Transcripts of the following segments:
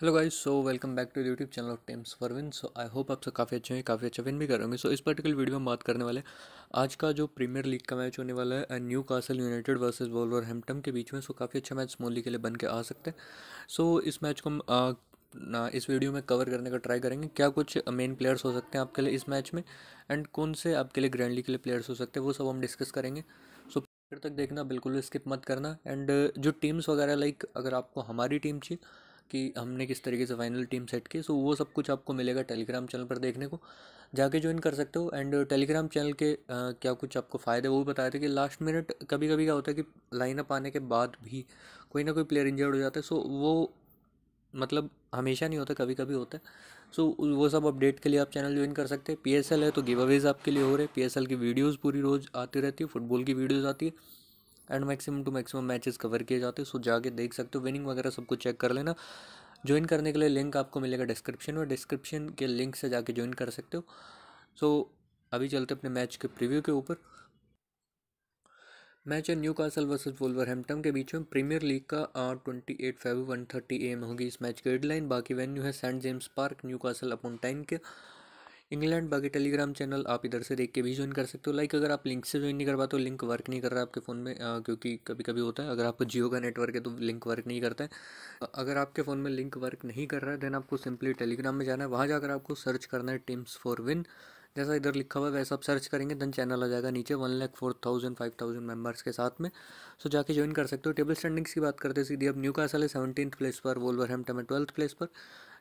hello guys so welcome back to YouTube channel of teams for win so I hope आप सब काफ़ी अच्छे हैं काफ़ी अच्छा विन भी कर होंगे सो so, इस पर्टिकुलर वीडियो में बात करने वाले आज का जो प्रीमियर लीग का मैच होने वाला है Newcastle United versus Hampton के बीच में सो so, काफ़ी अच्छा मैच मोली के लिए बन के आ सकते हैं सो so, इस मैच को हम ना इस वीडियो में कवर करने का ट्राई करेंगे क्या कुछ मेन प्लेयर्स हो सकते हैं आपके लिए इस मैच में एंड कौन से आपके लिए ग्रैंड लीग के लिए प्लेयर्स हो सकते हैं वो सब हम डिस्कस करेंगे सो फिर तक देखना बिल्कुल स्किप मत करना एंड जो टीम्स वगैरह लाइक अगर आपको हमारी टीम चाहिए कि हमने किस तरीके से फाइनल टीम सेट की सो वो सब कुछ आपको मिलेगा टेलीग्राम चैनल पर देखने को जाके ज्वाइन कर सकते हो एंड टेलीग्राम चैनल के आ, क्या कुछ आपको फ़ायदे वो भी बताए थे कि लास्ट मिनट कभी कभी क्या होता है कि लाइनअप आने के बाद भी कोई ना कोई प्लेयर इंजर्ड हो जाता है सो वो मतलब हमेशा नहीं होता कभी कभी होता है सो वो सब अपडेट के लिए आप चैनल ज्वाइन कर सकते हैं पी है तो गिव अवेज आपके लिए हो रहे हैं पी की वीडियोज़ पूरी रोज़ आती रहती है फुटबॉल की वीडियोज़ आती है and maximum to maximum matches cover किए जाते हैं सो जाके देख सकते हो विनिंग वगैरह सब कुछ चेक कर लेना ज्वाइन करने के लिए लिंक आपको मिलेगा डिस्क्रिप्शन में डिस्क्रिप्शन के लिंक से जाके ज्वाइन कर सकते हो सो so, अभी चलते अपने मैच के प्रीव्यू के ऊपर मैच है न्यू कासल वर्सेज वोल्वरहैम्पटन के बीच में प्रीमियर लीग का twenty eight Feb one thirty AM होगी इस मैच की हेडलाइन बाकी वेन्यू है Saint James Park Newcastle upon Tyne के इंग्लैंड बाकी टेलीग्राम चैनल आप इधर से देख के भी ज्वाइन कर सकते हो लाइक अगर आप लिंक से ज्वाइन तो नहीं कर पाते तो लिंक वर्क नहीं कर रहा है आपके फ़ोन में आ, क्योंकि कभी कभी होता है अगर आपको जियो का नेटवर्क है तो लिंक वर्क नहीं करता है अगर आपके फ़ोन में लिंक वर्क नहीं कर रहा है देन आपको सिंपली टेलीग्राम में जाना है वहाँ जाकर आपको सर्च करना है टीम्स फॉर विन जैसा इधर लिखा हुआ है वैसा आप सर्च करेंगे देन चैनल आ जाएगा नीचे one lakh four thousand five thousand members के साथ में सो जाके ज्वाइन कर सकते हो टेबल स्टैंडिंग्स की बात करते हैं सीधी अब न्यू कासल है सेवनटीन प्लेस पर वोलवर हेम्टम है ट्वेल्थ प्लेस पर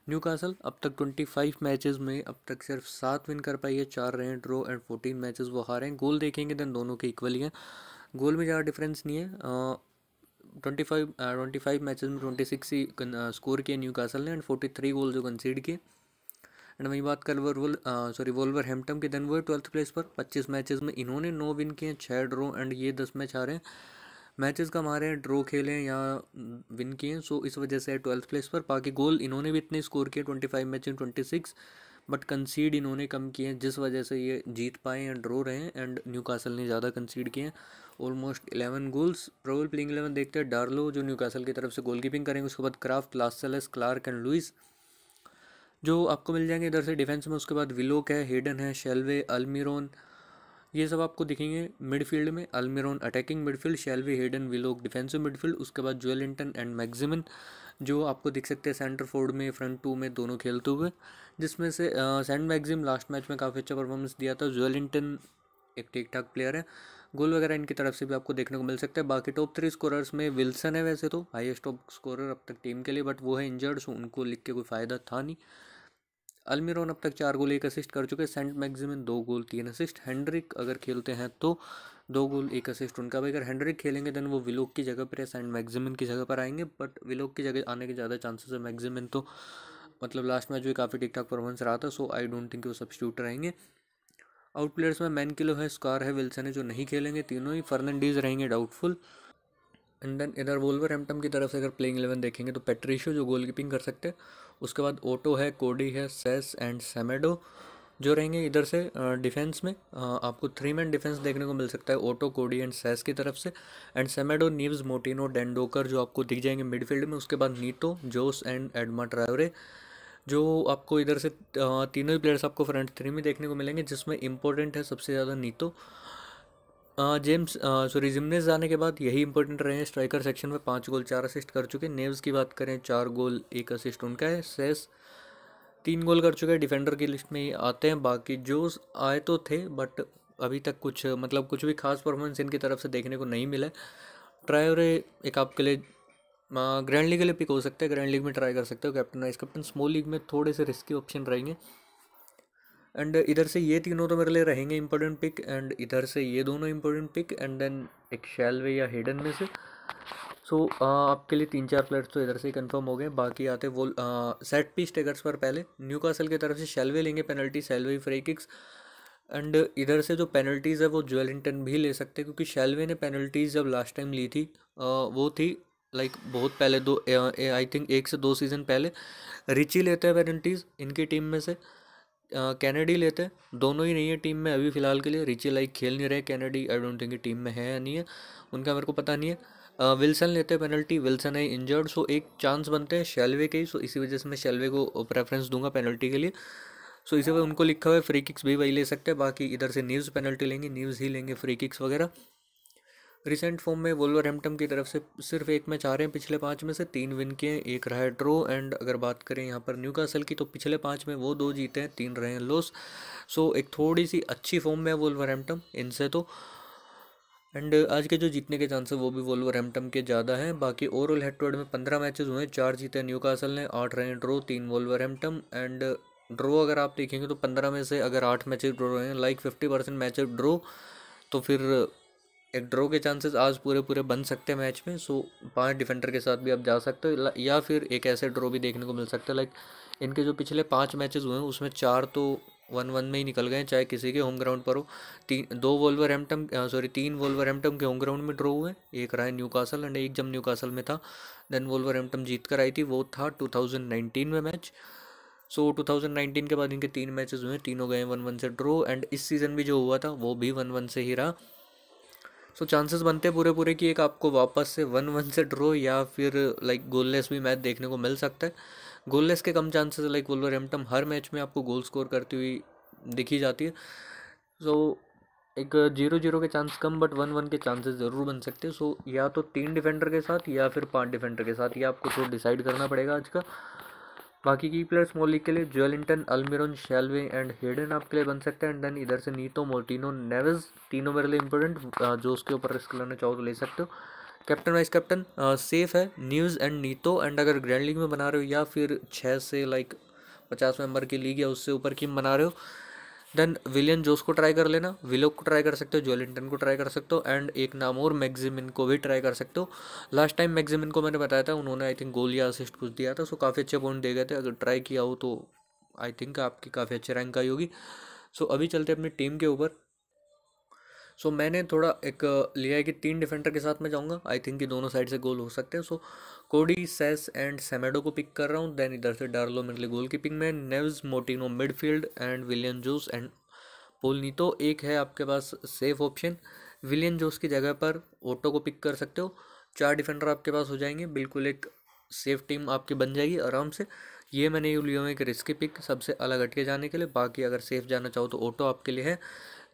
न्यू कासल अब तक 25 मैचेस में अब तक सिर्फ सात विन कर पाई है चार रहे हैं ड्रॉ एंड 14 मैचेस वो हारे हैं गोल देखेंगे दैन दोनों के इक्वल ही हैं गोल में ज़्यादा डिफरेंस नहीं है twenty five twenty five matches में ट्वेंटी सिक्स ही स्कोर किए न्यू कासल ने एंड 43 थ्री गोल जो कंसीड किए एंड वही बात कर वर्ल सॉरी वोल्वर हेम्पटन के दिन वो ट्वेल्थ प्लेस पर पच्चीस मैचेस में इन्होंने नौ विन किए हैं छः ड्रॉ एंड ये दस मैच हारे हैं मैचेस कम आ रहे हैं ड्रॉ खेले हैं या विन किए हैं सो इस वजह से ट्वेल्थ प्लेस पर बाकी गोल इन्होंने भी इतने स्कोर किए twenty five match twenty six but concede इन्होंने कम किए हैं जिस वजह से ये जीत पाए हैं ड्रॉ रहे हैं एंड न्यू कासल ने ज़्यादा कंसीड किए हैं almost eleven goals probable playing eleven देखते हैं डार्लो जो न्यू कासल की तरफ से गोल कीपिंग करेंगे उसके बाद Krafth Lascelles Clark and Lewis जो आपको मिल जाएंगे इधर से डिफेंस में उसके बाद विलोक है हेडन है शेलवे अलमिरोन ये सब आपको दिखेंगे मिडफील्ड में Almiron attacking midfield Shelvey Hayden Willock defensive midfield उसके बाद ज्वेलिंटन एंड मैगजिमिन जो आपको दिख सकते हैं सेंटर फोर्ड में फ्रंट टू में दोनों खेलते हुए जिसमें से सेंट मैगजिम लास्ट मैच में काफ़ी अच्छा परफॉर्मेंस दिया था ज्वेलिंटन एक ठीक ठाक प्लेयर है गोल वगैरह इनकी तरफ से भी आपको देखने को मिल सकता है बाकी टॉप थ्री स्कोरर्स में विल्सन है वैसे तो हाईएस्ट टॉप स्कोरर अब तक टीम के लिए बट वो है इंजर्ड सो उनको लिख के कोई फ़ायदा था नहीं अलमिरोन अब तक चार गोल एक असिस्ट कर चुके सेंट मैगजिमिन दो गोल तीन असिस्ट हैंड्रिक अगर खेलते हैं तो दो गोल एक असिस्ट उनका भी अगर हैंड्रिक खेलेंगे देन वो विलोक की जगह पर या सेंट मैगजिमिन की जगह पर आएंगे बट विलोक की जगह आने के ज़्यादा चांसेस है मैगजिमिन तो मतलब लास्ट मैच भी काफ़ी ठीक ठाक परफॉर्मेंस रहा था सो आई डोंट थिंक वो सब्सिट्यूट रहेंगे आउट प्लेयर्स में मैन किलो है स्कॉर है विल्सन है जो नहीं खेलेंगे तीनों ही फर्नैंडीज रहेंगे डाउटफुल एंड देन इधर वोल्वरहैम्पटन की तरफ से अगर प्लेइंग इलेवन देखेंगे तो पेट्रिशो जो गोलकीपिंग कर सकते हैं उसके बाद ओटो है कोडी है सेस एंड सेमेडो जो रहेंगे इधर से डिफेंस में आपको थ्री मैन डिफेंस देखने को मिल सकता है ओटो कोडी एंड सेस की तरफ से एंड सेमेडो नीव्स मोटिनो डेंडोकर जो आपको दिख जाएंगे मिडफील्ड में उसके बाद नीटो जोस एंड एडमा ट्रावरे जो आपको इधर से तीनों ही प्लेयर्स आपको फ्रंट थ्री में देखने को मिलेंगे जिसमें इंपॉर्टेंट है सबसे ज़्यादा नीतो जेम्स सॉरी जिमनेस जाने के बाद यही इंपॉर्टेंट रहे हैं स्ट्राइकर सेक्शन में पाँच गोल चार असिस्ट कर चुके नेव्स की बात करें चार गोल एक असिस्ट उनका है सेस तीन गोल कर चुके हैं डिफेंडर की लिस्ट में ही आते हैं बाकी जो आए तो थे बट अभी तक कुछ मतलब कुछ भी खास परफॉर्मेंस इनकी तरफ से देखने को नहीं मिला और एक आपके लिए ग्रैंड लीग के लिए पिक हो सकता है ग्रैंड लीग में ट्राई कर सकते हो captain vice captain small league में थोड़े से रिस्की ऑप्शन रहेंगे एंड इधर से ये तीनों तो मेरे लिए रहेंगे इंपॉर्टेंट पिक एंड इधर से ये दोनों इंपॉर्टेंट पिक एंड देन एक शैलवे या हेडन में से सो so, uh, आपके लिए तीन चार प्लेयर्स तो इधर से कंफर्म हो गए बाकी आते वो आ, सेट पीस टेकर्स पर पहले न्यू कासल की तरफ से शैलवे लेंगे penalty Shelvey free kicks and इधर से जो पेनल्टीज़ है वो ज्वेलिंगटन भी ले सकते हैं क्योंकि शैलवे ने पेनल्टीज़ जब लास्ट टाइम ली थी आ, uh, वो थी लाइक like, बहुत पहले दो आई uh, थिंक एक से दो सीज़न पहले रिची लेते हैं पेनल्टीज़ इनकी टीम में से कैनेडी लेते हैं दोनों ही नहीं है टीम में अभी फ़िलहाल के लिए रिची लाइक खेल नहीं रहे Kennedy I don't think team में है या नहीं है उनका मेरे को पता नहीं है विल्सन लेते हैं पेनल्टी विल्सन है इंजर्ड सो एक चांस बनते हैं शेलवे के ही सो इसी वजह से मैं शेलवे को प्रेफरेंस दूंगा पेनल्टी के लिए सो इसी वजह उनको लिखा हुआ है फ्री किक्स भी वही ले सकते हैं बाकी इधर से न्यूज़ पेनल्टी लेंगे न्यूज़ ही लेंगे फ्री किक्स वगैरह रिसेंट फॉर्म में वोल्वरहैम्पटन की तरफ से सिर्फ एक मैच आ रहे हैं पिछले पाँच में से तीन विन किए एक रहा है ड्रो एंड अगर बात करें यहाँ पर न्यू कासल की तो पिछले पाँच में वो दो जीते हैं तीन रहे हैं लॉस सो एक थोड़ी सी अच्छी फॉर्म में है वोल्वरहैम्पटन इनसे तो एंड आज के जो जीतने के चांसेस वो भी वोल्वरहैम्पटन के ज़्यादा हैं बाकी ओवरऑल हेड टू हेड में पंद्रह मैचेज हुए हैं चार जीते हैं न्यू कासल ने आठ रहे हैं ड्रो तीन वोल्वरहैम्पटन एंड ड्रो अगर आप देखेंगे तो पंद्रह में से अगर आठ मैच ड्रो रहे हैं like fifty percent match draw तो फिर एक ड्रॉ के चांसेस आज पूरे पूरे बन सकते हैं मैच में सो पांच डिफेंडर के साथ भी आप जा सकते हो या फिर एक ऐसे ड्रॉ भी देखने को मिल सकता है लाइक इनके जो पिछले पाँच मैचेस हुए हैं उसमें चार तो वन वन में ही निकल गए चाहे किसी के होम ग्राउंड पर हो तीन दो वोल्वर हेम्पटम सॉरी तीन वोल्वर हेम्पटम के होम ग्राउंड में ड्रॉ हुए एक रहा है न्यू कासल एंड एक जब न्यू कासल में था देन वोल्वर हेम्पटम जीत कर आई थी वो था नाइनटीन में मैच सो so, 2019 के बाद इनके तीन मैचेस हुए तीनों गए वन वन से ड्रॉ एंड इस सीज़न भी जो हुआ था वो भी वन वन से ही रहा सो चांसेस बनते पूरे पूरे कि एक आपको वापस से वन वन से ड्रॉ या फिर लाइक गोललेस भी मैच देखने को मिल सकता है गोललेस के कम चांसेस लाइक एमटम हर मैच में आपको गोल स्कोर करती हुई दिखी जाती है सो so, एक जीरो जीरो के चांस कम बट वन वन के चांसेस ज़रूर बन सकते हैं सो so, या तो तीन डिफेंडर के साथ या फिर पांच डिफेंडर के साथ ये आपको तो डिसाइड करना पड़ेगा आज का बाकी की प्लेयर्स मोलिक के लिए जोलिंटन अलमिरन शेलवे एंड हेडन आपके लिए बन सकते हैं एंड देन इधर से नीतो मोर्टिनो नेवेज तीनों मेरे लिए इंपॉर्टेंट जो उसके ऊपर रिस्क लेना चाहो तो ले सकते हो कैप्टन वाइस कैप्टन सेफ है न्यूज़ एंड नीतो एंड अगर ग्रैंड लीग में बना रहे हो या फिर छः से लाइक पचास मेंबर की लीग या उससे ऊपर की बना रहे हो देन विलियन जोस को ट्राई कर लेना विलोक को ट्राई कर सकते हो जोलिंटन को ट्राई कर सकते हो एंड एक नाम और मैगजिमिन को भी ट्राई कर सकते हो लास्ट टाइम मैगजिमिन को मैंने बताया था उन्होंने आई थिंक गोल या असिस्ट कुछ दिया था सो काफ़ी अच्छे पॉइंट दे गए थे अगर ट्राई किया हो तो आई थिंक आपकी काफ़ी अच्छी रैंक आई होगी सो अभी चलते अपनी टीम के ऊपर सो so, मैंने थोड़ा एक लिया है कि तीन डिफेंडर के साथ मैं जाऊँगा आई थिंक कि दोनों साइड से गोल हो सकते हैं so Coady Saiss and Semedo को पिक कर रहा हूँ देन इधर से डार्लो मेरे लिए गोल कीपिंग में Neves Moutinho midfield and Willian Jose and पोलनीतो एक है आपके पास सेफ ऑप्शन विलियन जोस की जगह पर ओटो को पिक कर सकते हो चार डिफेंडर आपके पास हो जाएंगे बिल्कुल एक सेफ टीम आपकी बन जाएगी आराम से ये मैंने यू लिया हूँ एक रिस्की पिक सबसे अलग हटके जाने के लिए बाकी अगर सेफ जाना चाहो तो ऑटो आपके लिए है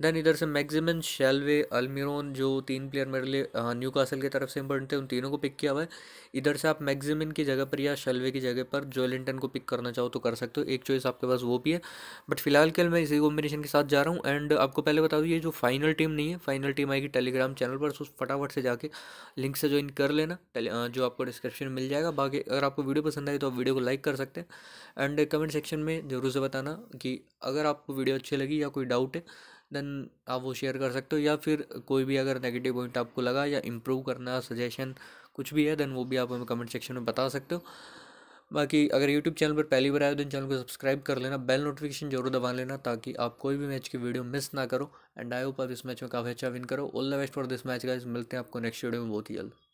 देन इधर से मैगजिमन शेलवे अलमिरोन जो तीन प्लेयर मेरे लिए न्यू कासल की तरफ से इंपॉर्टेंट थे उन तीनों को पिक किया हुआ है इधर से आप मैगजिमन की जगह पर या शेलवे की जगह पर जोलिंटन को पिक करना चाहो तो कर सकते हो एक चॉइस आपके पास वो भी है बट फिलहाल कल मैं इसी कॉम्बिनेशन के साथ जा रहा हूँ एंड आपको पहले बता दूँ ये जो फाइनल टीम नहीं है फाइनल टीम आएगी टेलीग्राम चैनल पर उस फटाफट से जाके लिंक से ज्वाइन कर लेना जो आपको डिस्क्रिप्शन में मिल जाएगा बाकी अगर आपको वीडियो पसंद आई तो आप वीडियो को लाइक कर सकते हैं एंड कमेंट सेक्शन में ज़रूर से बताना कि अगर आपको वीडियो अच्छी लगी या कोई डाउट है देन आप वो शेयर कर सकते हो या फिर कोई भी अगर नेगेटिव पॉइंट आपको लगा या इम्प्रूव करना सजेशन कुछ भी है देन वो भी आप हमें कमेंट सेक्शन में बता सकते हो बाकी अगर यूट्यूब चैनल पर पहली बार आए तो चैनल को सब्सक्राइब कर लेना बेल नोटिफिकेशन जरूर दबा लेना ताकि आप कोई भी मैच की वीडियो मिस ना करो एंड आई होप आप इस मैच में काफ़ी अच्छा विन करो all the best for this match का मिलते हैं आपको नेक्स्ट वीडियो में बहुत ही जल्द